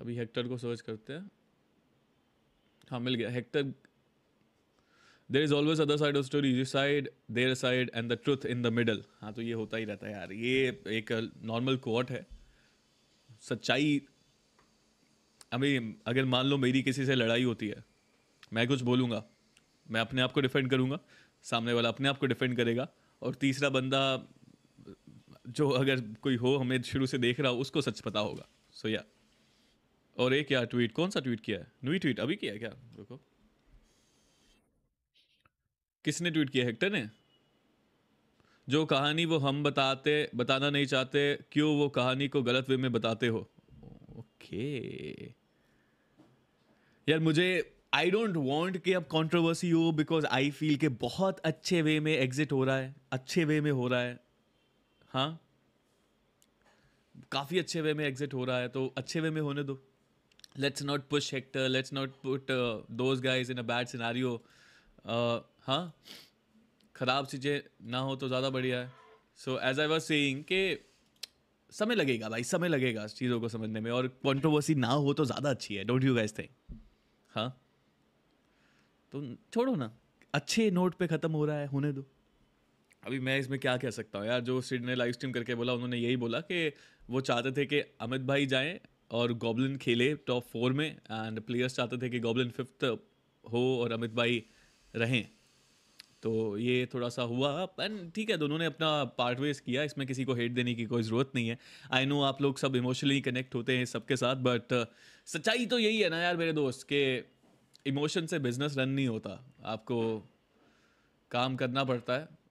अभी हेक्टर को सर्च करते हैं हाँ मिल गया Hector there is always other side of story your side their side and the truth in the middle हाँ तो ये होता ही रहता है यार ये एक नॉर्मल कोट है सच्चाई अभी अगर मान लो मेरी किसी से लड़ाई होती है मैं कुछ बोलूँगा मैं अपने आप को डिफेंड करूँगा सामने वाला अपने आप को डिफेंड करेगा और तीसरा बंदा जो अगर कोई हो हमें शुरू से देख रहा हो उसको सच पता होगा सो so, या yeah. और एक क्या ट्वीट कौन सा ट्वीट किया है नई ट्वीट अभी किया है क्या रुको किसने ट्वीट किया हेक्टर ने जो कहानी वो हम बताते बताना नहीं चाहते क्यों वो कहानी को गलत वे में बताते हो ओके यार मुझे आई डोंट वॉन्ट कि अब कॉन्ट्रोवर्सी हो बिकॉज आई फील के बहुत अच्छे वे में एग्जिट हो रहा है अच्छे वे में हो रहा है हाँ काफ़ी अच्छे वे में एग्जिट हो रहा है तो अच्छे वे में होने दो let's not push Hector. Let's not put uh, those guys in a bad scenario. Uh, हाँ ख़राब चीज़ें ना हो तो ज़्यादा बढ़िया है so as I was saying के समय लगेगा भाई समय लगेगा चीज़ों को समझने में और कॉन्ट्रोवर्सी ना हो तो ज़्यादा अच्छी है डोंट यू गैस थिंक हाँ तो छोड़ो ना अच्छे नोट पे ख़त्म हो रहा है होने दो अभी मैं इसमें क्या कह सकता हूँ यार जो सिड ने लाइव स्ट्रीम करके बोला उन्होंने यही बोला कि वो चाहते थे कि अमित भाई जाएँ और गॉबलिन खेले टॉप फोर में एंड प्लेयर्स चाहते थे कि गॉबलिन फिफ्थ हो और अमित भाई रहें तो ये थोड़ा सा हुआ एंड ठीक है दोनों ने अपना पार्ट वेज किया इसमें किसी को हेट देने की कोई ज़रूरत नहीं है आई नो आप लोग सब इमोशनली कनेक्ट होते हैं सबके साथ बट सच्चाई तो यही है ना यार मेरे दोस्त कि इमोशन से बिज़नेस रन नहीं होता आपको काम करना पड़ता है